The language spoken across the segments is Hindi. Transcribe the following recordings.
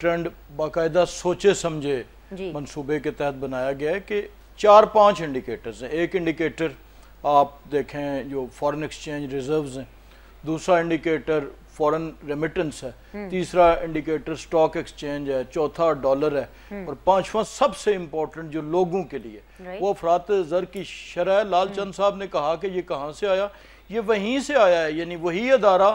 ट्रेंड बाकायदा सोचे समझे मनसूबे के तहत बनाया गया है कि चार पांच इंडिकेटर्स हैं एक इंडिकेटर आप देखें जो फॉरेन एक्सचेंज रिजर्व्स हैं दूसरा इंडिकेटर फॉरेन रेमिटेंस है हम्म। तीसरा इंडिकेटर स्टॉक एक्सचेंज है चौथा डॉलर है हम्म। और पांचवा सबसे इम्पोर्टेंट जो लोगों के लिए वो अफरात जर की शरह लाल चंद हम्म। साहब ने कहा कि ये कहाँ से आया ये वहीं से आया है यानी वही अदारा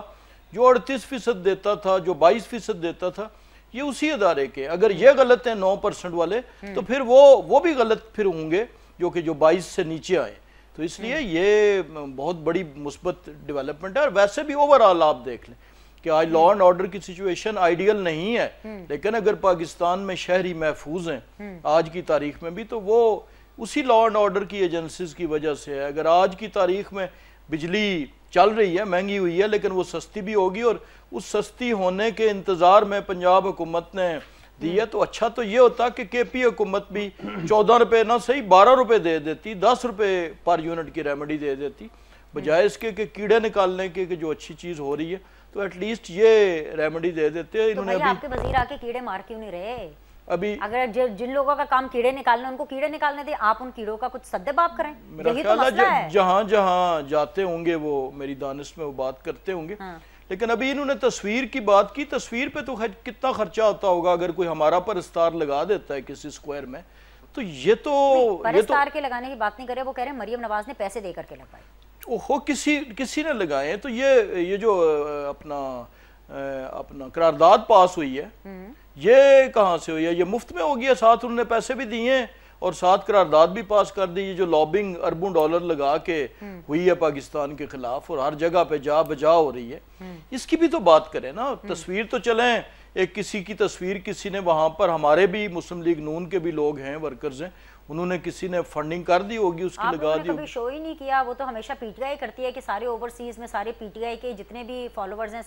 जो अड़तीस फीसद देता था जो बाईस फीसद देता था ये उसी अदारे के अगर ये गलत हैं नौ परसेंट वाले तो फिर वो वो भी गलत फिर होंगे जो कि जो बाईस से नीचे आए तो इसलिए ये बहुत बड़ी मुस्बत डेवलपमेंट है और वैसे भी ओवरऑल आप देख लें कि आज लॉ एंड ऑर्डर की सिचुएशन आइडियल नहीं है लेकिन अगर पाकिस्तान में शहरी महफूज हैं आज की तारीख में भी तो वो उसी लॉ एंड ऑर्डर की एजेंसीज की वजह से है अगर आज की तारीख में बिजली चल रही है महंगी हुई है लेकिन वो सस्ती भी होगी और उस सस्ती होने के इंतज़ार में पंजाब हुकूमत ने दी है तो अच्छा तो ये होता कि के पी हुकूमत भी चौदह रुपये ना सही बारह रुपये दे देती दस रुपये पर यूनिट की रेमेडी दे देती बजाय इसके कि कीड़े निकालने के कि जो अच्छी चीज़ हो रही है तो एटलीस्ट ये रेमेडी दे देते हैं तो इन्होंने तो आपके वजीर आके कीड़े मार क्यों नहीं रहे अभी अगर जिन लोगों का काम कीड़े निकालना उनको कीड़े निकालने दे आप उन कीड़ों का कुछ सद्देबाप करें यही तो मसला है जहां जहां जाते होंगे वो मेरी दानिश में वो बात करते होंगे हाँ। लेकिन अभी इन्होंने तस्वीर की बात की तस्वीर पे तो कितना खर्चा होता होगा अगर कोई हमारा परस्तार लगा देता है किसी स्क्वायर में तो ये तो परस्तार तो, के लगाने की बात नहीं करे वो कह रहे हैं मरियम नवाज ने पैसे दे करके लगवाए ओहो किसी किसी ने लगाए तो ये ये जो अपना अपना करारदाद पास हुई है ये कहाँ से हुई है ये मुफ्त में होगी है साथ उन्होंने पैसे भी दिए हैं और साथ करारदाद भी पास कर दी ये जो लॉबिंग अरबों डॉलर लगा के हुई है पाकिस्तान के खिलाफ और हर जगह पे जा बजा हो रही है इसकी भी तो बात करें ना तस्वीर तो चलें एक किसी की तस्वीर किसी ने वहाँ पर हमारे भी मुस्लिम लीग नून के भी लोग हैं वर्कर्स हैं उन्होंने किसी ने फंडिंग कर दी होगी उसकी लगा दी होगी शो ही नहीं किया वो तो हमेशा पीटीआई करती है कि सारे ओवरसीज में सारे पीटीआई के जितने भी फॉलोवर्स हैं